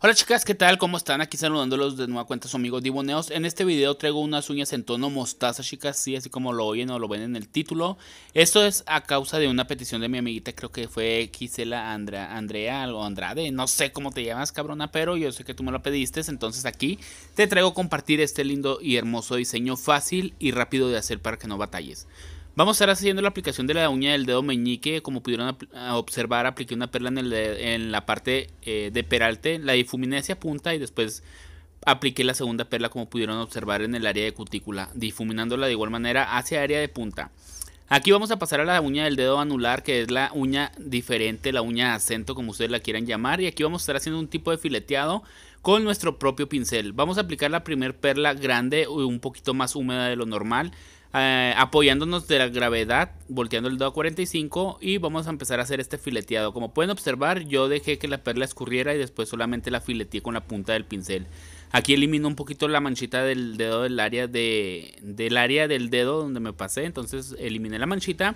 Hola chicas, ¿qué tal? ¿Cómo están? Aquí saludándolos de nueva cuenta su amigo Diboneos. En este video traigo unas uñas en tono mostaza, chicas, sí, así como lo oyen o lo ven en el título. Esto es a causa de una petición de mi amiguita, creo que fue Xela Andrea o Andrade, no sé cómo te llamas, cabrona, pero yo sé que tú me lo pediste, entonces aquí te traigo compartir este lindo y hermoso diseño fácil y rápido de hacer para que no batalles. Vamos a estar haciendo la aplicación de la uña del dedo meñique. Como pudieron observar, apliqué una perla en, la parte eh, de peralte. La difuminé hacia punta y después apliqué la segunda perla como pudieron observar en el área de cutícula, difuminándola de igual manera hacia área de punta. Aquí vamos a pasar a la uña del dedo anular, que es la uña diferente, la uña acento, como ustedes la quieran llamar. Y aquí vamos a estar haciendo un tipo de fileteado con nuestro propio pincel. Vamos a aplicar la primer perla grande, un poquito más húmeda de lo normal. Eh, apoyándonos de la gravedad, volteando el dedo a 45 y vamos a empezar a hacer este fileteado. Como pueden observar, yo dejé que la perla escurriera y después solamente la fileteé con la punta del pincel. Aquí elimino un poquito la manchita del dedo del área de, del área del dedo donde me pasé, entonces eliminé la manchita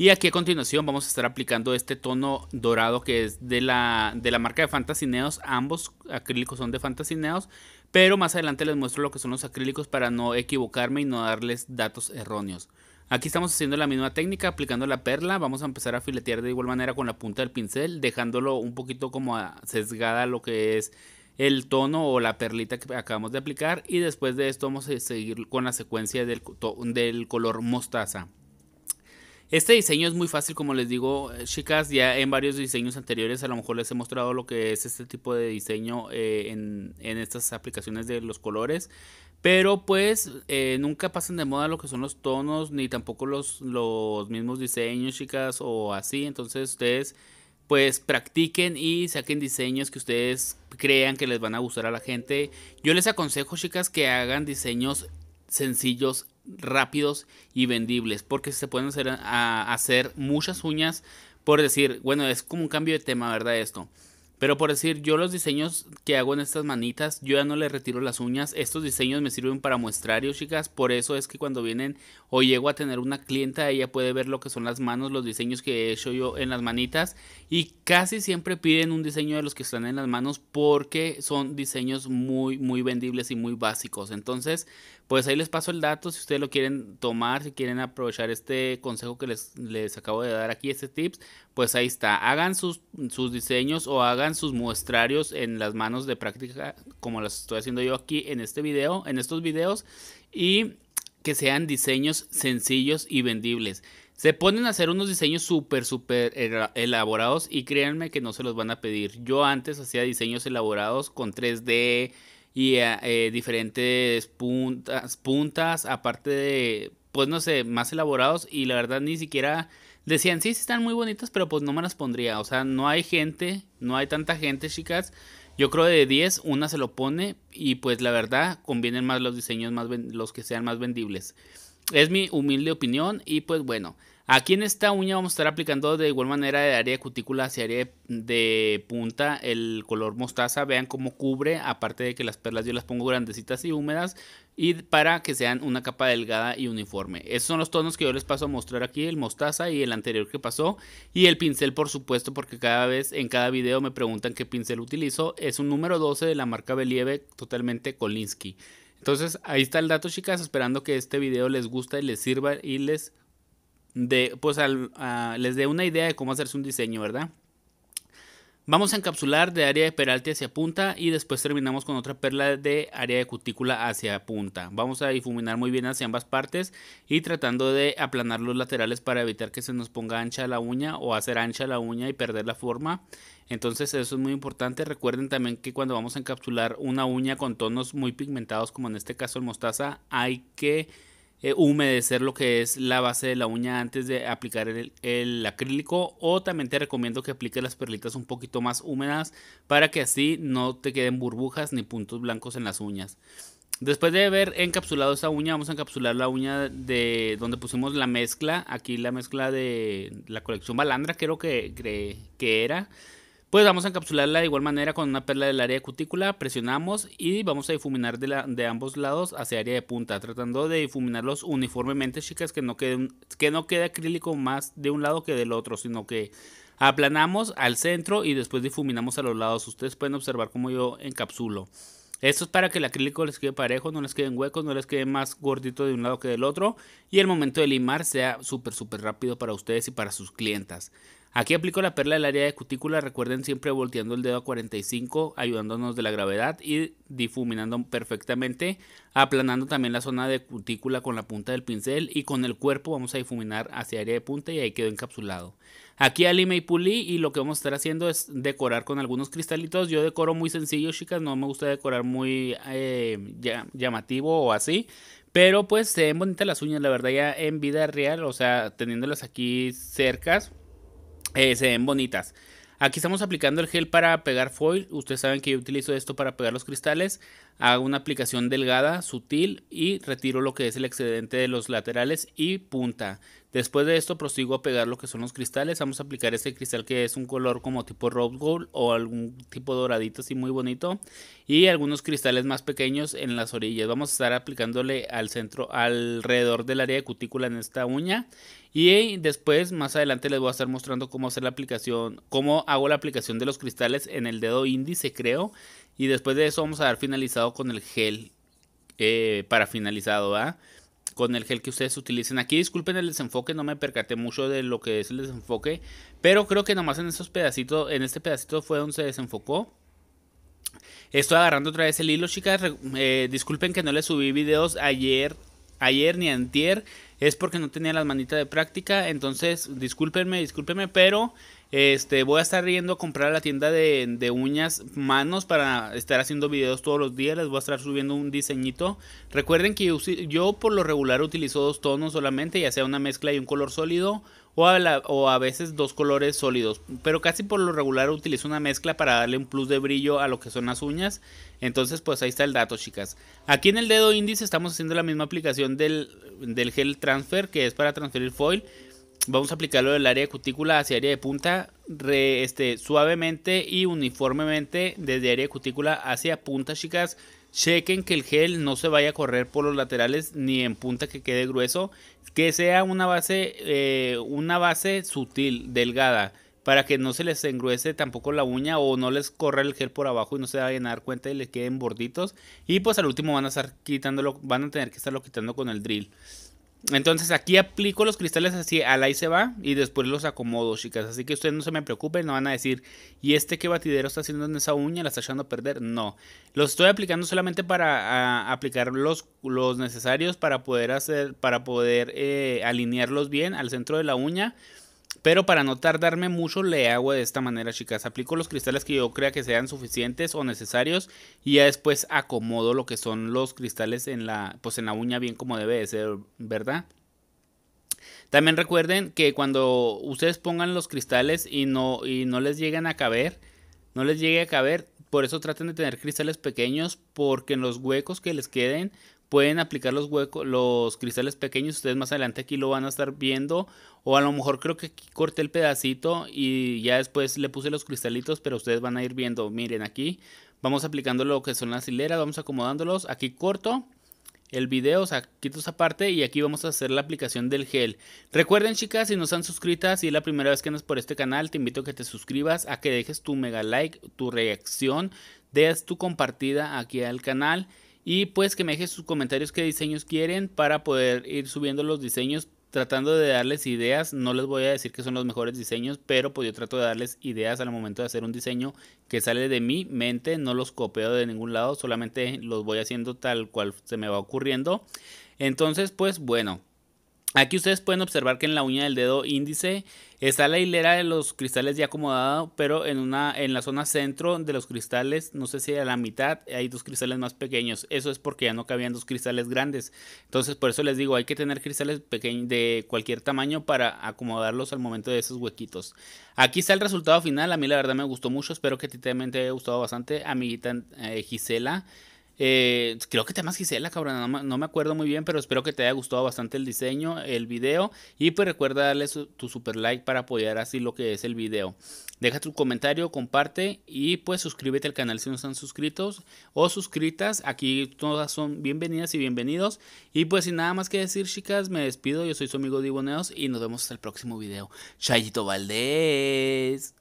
y aquí a continuación vamos a estar aplicando este tono dorado que es de la, marca de Fantasineos. Ambos acrílicos son de Fantasineos. Pero más adelante les muestro lo que son los acrílicos para no equivocarme y no darles datos erróneos. Aquí estamos haciendo la misma técnica, aplicando la perla. Vamos a empezar a filetear de igual manera con la punta del pincel, dejándolo un poquito como sesgada lo que es el tono o la perlita que acabamos de aplicar. Y después de esto vamos a seguir con la secuencia del, del color mostaza. Este diseño es muy fácil, como les digo, eh, chicas, ya en varios diseños anteriores a lo mejor les he mostrado lo que es este tipo de diseño eh, en, estas aplicaciones de los colores. Pero pues eh, nunca pasan de moda lo que son los tonos, ni tampoco los, los mismos diseños, chicas, o así. Entonces ustedes pues practiquen y saquen diseños que ustedes crean que les van a gustar a la gente. Yo les aconsejo, chicas, que hagan diseños sencillos rápidos y vendibles, porque se pueden hacer, a, hacer muchas uñas por decir, bueno, es como un cambio de tema, ¿verdad? Esto. Pero por decir, yo los diseños que hago en estas manitas, yo ya no le retiro las uñas. Estos diseños me sirven para muestrarios, chicas. Por eso es que cuando vienen o llego a tener una clienta, ella puede ver lo que son las manos, los diseños que he hecho yo en las manitas. Y casi siempre piden un diseño de los que están en las manos porque son diseños muy, muy vendibles y muy básicos. Entonces, pues ahí les paso el dato si ustedes lo quieren tomar, si quieren aprovechar este consejo que les, acabo de dar aquí, este tips, pues ahí está. Hagan sus, sus, diseños o hagan sus muestrarios en las manos de práctica, como las estoy haciendo yo aquí en este video, en estos videos, y que sean diseños sencillos y vendibles. Se ponen a hacer unos diseños súper, súper elaborados y créanme que no se los van a pedir. Yo antes hacía diseños elaborados con 3D, y eh, eh, diferentes puntas, puntas, aparte de, pues no sé, más elaborados y la verdad ni siquiera decían, sí, sí están muy bonitas, pero pues no me las pondría, o sea, no hay gente, no hay tanta gente, chicas. Yo creo de 10, una se lo pone y pues la verdad convienen más los diseños, más los que sean más vendibles. Es mi humilde opinión y pues bueno, Aquí en esta uña vamos a estar aplicando de igual manera de área de cutícula hacia área de punta el color mostaza. Vean cómo cubre, aparte de que las perlas yo las pongo grandecitas y húmedas y para que sean una capa delgada y uniforme. Esos son los tonos que yo les paso a mostrar aquí, el mostaza y el anterior que pasó y el pincel por supuesto porque cada vez en cada video me preguntan qué pincel utilizo. Es un número 12 de la marca Believe totalmente Kolinsky. Entonces ahí está el dato chicas, esperando que este video les guste, y les sirva y les de, pues les dé una idea de cómo hacerse un diseño, ¿verdad? Vamos a encapsular de área de peralte hacia punta y después terminamos con otra perla de área de cutícula hacia punta. Vamos a difuminar muy bien hacia ambas partes y tratando de aplanar los laterales para evitar que se nos ponga ancha la uña o hacer ancha la uña y perder la forma. Entonces eso es muy importante. Recuerden también que cuando vamos a encapsular una uña con tonos muy pigmentados como en este caso el mostaza hay que eh, humedecer lo que es la base de la uña antes de aplicar el, acrílico o también te recomiendo que apliques las perlitas un poquito más húmedas para que así no te queden burbujas ni puntos blancos en las uñas. Después de haber encapsulado esa uña, vamos a encapsular la uña de donde pusimos la mezcla, aquí la mezcla de la colección Balandra creo que, que, que era. Pues vamos a encapsularla de igual manera con una perla del área de cutícula, presionamos y vamos a difuminar de, ambos lados hacia área de punta, tratando de difuminarlos uniformemente, chicas, que no quede, que no quede acrílico más de un lado que del otro, sino que aplanamos al centro y después difuminamos a los lados. Ustedes pueden observar cómo yo encapsulo. Esto es para que el acrílico les quede parejo, no les queden huecos, no les quede más gordito de un lado que del otro y el momento de limar sea súper súper rápido para ustedes y para sus clientas. Aquí aplico la perla del área de cutícula, recuerden siempre volteando el dedo a 45, ayudándonos de la gravedad y difuminando perfectamente, aplanando también la zona de cutícula con la punta del pincel y con el cuerpo vamos a difuminar hacia área de punta y ahí quedó encapsulado. Aquí alime y pulí y lo que vamos a estar haciendo es decorar con algunos cristalitos, yo decoro muy sencillo chicas, no me gusta decorar muy eh, llamativo o así, pero pues se ven bonitas las uñas, la verdad ya en vida real, o sea teniéndolas aquí cercas eh, se ven bonitas. Aquí estamos aplicando el gel para pegar foil. Ustedes saben que yo utilizo esto para pegar los cristales. Hago una aplicación delgada, sutil y retiro lo que es el excedente de los laterales y punta. Después de esto prosigo a pegar lo que son los cristales. Vamos a aplicar ese cristal que es un color como tipo rose gold o algún tipo doradito así muy bonito. Y algunos cristales más pequeños en las orillas. Vamos a estar aplicándole al centro, alrededor del área de cutícula en esta uña. Y después, más adelante, les voy a estar mostrando cómo hacer la aplicación, cómo hago la aplicación de los cristales en el dedo índice, creo. Y después de eso vamos a dar finalizado con el gel eh, para finalizado, ¿verdad? con el gel que ustedes utilicen. Aquí disculpen el desenfoque, no me percaté mucho de lo que es el desenfoque, pero creo que nomás en esos pedacitos, en este pedacito fue donde se desenfocó. Estoy agarrando otra vez el hilo, chicas. Eh, disculpen que no les subí videos ayer ayer ni antier, es porque no tenía las manitas de práctica. Entonces, discúlpenme, discúlpenme, pero este, voy a estar yendo a comprar a la tienda de, uñas manos para estar haciendo videos todos los días. Les voy a estar subiendo un diseñito. Recuerden que yo, yo por lo regular utilizo dos tonos solamente, ya sea una mezcla y un color sólido o a, veces dos colores sólidos. Pero casi por lo regular utilizo una mezcla para darle un plus de brillo a lo que son las uñas. Entonces pues ahí está el dato chicas. Aquí en el dedo índice estamos haciendo la misma aplicación del, del gel transfer que es para transferir foil. Vamos a aplicarlo del área de cutícula hacia área de punta este, suavemente y uniformemente desde área de cutícula hacia punta chicas. Chequen que el gel no se vaya a correr por los laterales ni en punta que quede grueso. Que sea una base, eh, una base sutil, delgada, para que no se les engruese tampoco la uña o no les corra el gel por abajo y no se vayan a dar cuenta y les queden borditos. Y pues al último van a estar quitándolo, van a tener que estarlo quitando con el drill. Entonces aquí aplico los cristales así, al ahí se va y después los acomodo, chicas. Así que ustedes no se me preocupen, no van a decir, ¿y este qué batidero está haciendo en esa uña? ¿La está echando a perder? No. Los estoy aplicando solamente para aplicar los, los, necesarios para poder hacer, para poder eh, alinearlos bien al centro de la uña pero para no tardarme mucho le hago de esta manera chicas. Aplico los cristales que yo crea que sean suficientes o necesarios. Y ya después acomodo lo que son los cristales en la, pues en la uña bien como debe de ser, ¿verdad? También recuerden que cuando ustedes pongan los cristales y no, y no les lleguen a caber, no les llegue a caber, por eso traten de tener cristales pequeños porque en los huecos que les queden pueden aplicar los huecos, los cristales pequeños. Ustedes más adelante aquí lo van a estar viendo. O a lo mejor creo que aquí corté el pedacito y ya después le puse los cristalitos, pero ustedes van a ir viendo. Miren aquí, vamos aplicando lo que son las hileras, vamos acomodándolos. Aquí corto el video, o sea, quito esa parte y aquí vamos a hacer la aplicación del gel. Recuerden chicas, si no están suscritas, si es la primera vez que andas por este canal, te invito a que te suscribas, a que dejes tu mega like, tu reacción, deas tu compartida aquí al canal. Y pues que me dejen sus comentarios qué diseños quieren para poder ir subiendo los diseños, tratando de darles ideas. No les voy a decir que son los mejores diseños, pero pues yo trato de darles ideas al momento de hacer un diseño que sale de mi mente. No los copio de ningún lado, solamente los voy haciendo tal cual se me va ocurriendo. Entonces, pues bueno, Aquí ustedes pueden observar que en la uña del dedo índice está la hilera de los cristales ya acomodado, pero en, una, en la zona centro de los cristales, no sé si a la mitad, hay dos cristales más pequeños. Eso es porque ya no cabían dos cristales grandes. Entonces, por eso les digo, hay que tener cristales pequeños de cualquier tamaño para acomodarlos al momento de esos huequitos. Aquí está el resultado final. A mí la verdad me gustó mucho. Espero que a ti también te haya gustado bastante, amiguita eh, Gisela. Eh, creo que te más Gisela, cabrón. No, no, me acuerdo muy bien, pero espero que te haya gustado bastante el diseño, el video. Y pues recuerda darle tu super like para apoyar así lo que es el video. Deja tu comentario, comparte y pues suscríbete al canal si no están suscritos o suscritas. Aquí todas son bienvenidas y bienvenidos. Y pues sin nada más que decir, chicas, me despido. Yo soy su amigo Diboneos y nos vemos hasta el próximo video. Chayito Valdés.